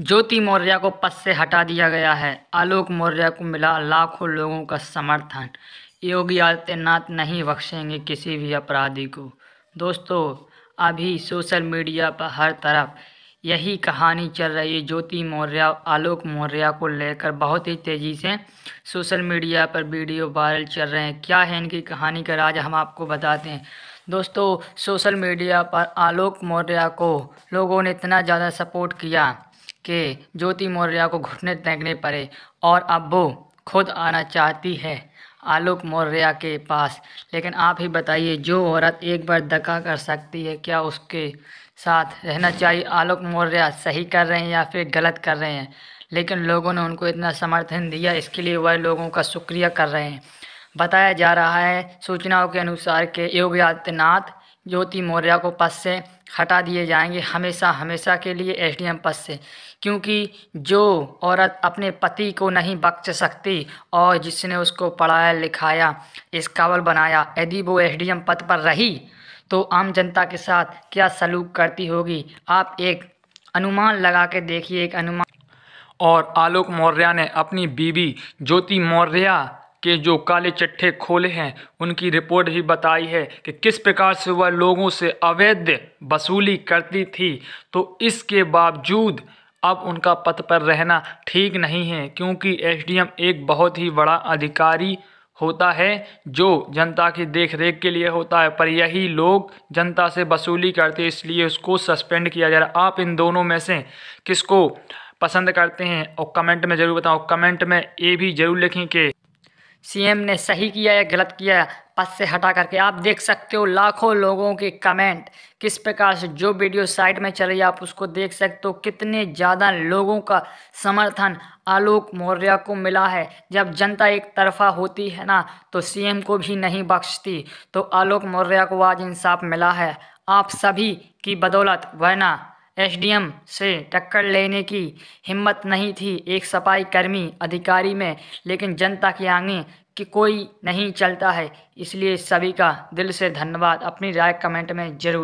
ज्योति मौर्य को पद से हटा दिया गया है आलोक मौर्य को मिला लाखों लोगों का समर्थन योगी आदित्यनाथ नहीं बख्शेंगे किसी भी अपराधी को दोस्तों अभी सोशल मीडिया पर हर तरफ यही कहानी चल रही है ज्योति मौर्य आलोक मौर्य को लेकर बहुत ही तेज़ी से सोशल मीडिया पर वीडियो वायरल चल रहे हैं क्या है इनकी कहानी का राज हम आपको बताते हैं दोस्तों सोशल मीडिया पर आलोक मौर्य को लोगों ने इतना ज़्यादा सपोर्ट किया के ज्योति मौर्या को घुटने तेंकने पड़े और अब वो खुद आना चाहती है आलोक मौर्या के पास लेकिन आप ही बताइए जो औरत एक बार धक्का कर सकती है क्या उसके साथ रहना चाहिए आलोक मौर्या सही कर रहे हैं या फिर गलत कर रहे हैं लेकिन लोगों ने उनको इतना समर्थन दिया इसके लिए वह लोगों का शुक्रिया कर रहे हैं बताया जा रहा है सूचनाओं के अनुसार के योगी आदित्यनाथ ज्योति मौर्य को पद से हटा दिए जाएंगे हमेशा हमेशा के लिए एसडीएम पद से क्योंकि जो औरत अपने पति को नहीं बख्श सकती और जिसने उसको पढ़ाया लिखाया इस काबल बनाया यदि वो एसडीएम पद पर रही तो आम जनता के साथ क्या सलूक करती होगी आप एक अनुमान लगा के देखिए एक अनुमान और आलोक मौर्या ने अपनी बीवी ज्योति मौर्या के जो काले चट्टे खोले हैं उनकी रिपोर्ट भी बताई है कि किस प्रकार से वह लोगों से अवैध वसूली करती थी तो इसके बावजूद अब उनका पद पर रहना ठीक नहीं है क्योंकि एसडीएम एक बहुत ही बड़ा अधिकारी होता है जो जनता की देख रेख के लिए होता है पर यही लोग जनता से वसूली करते इसलिए उसको सस्पेंड किया जा रहा आप इन दोनों में से किसको पसंद करते हैं और कमेंट में ज़रूर बताओ कमेंट में ये भी ज़रूर लिखें कि सीएम ने सही किया या गलत किया पद से हटा करके आप देख सकते हो लाखों लोगों के कमेंट किस प्रकार से जो वीडियो साइड में चल रही है आप उसको देख सकते हो कितने ज़्यादा लोगों का समर्थन आलोक मौर्य को मिला है जब जनता एक तरफा होती है ना तो सीएम को भी नहीं बख्शती तो आलोक मौर्य को आज इंसाफ मिला है आप सभी की बदौलत वरना एसडीएम से टक्कर लेने की हिम्मत नहीं थी एक सफाई कर्मी अधिकारी में लेकिन जनता के आगे कि कोई नहीं चलता है इसलिए सभी का दिल से धन्यवाद अपनी राय कमेंट में जरूर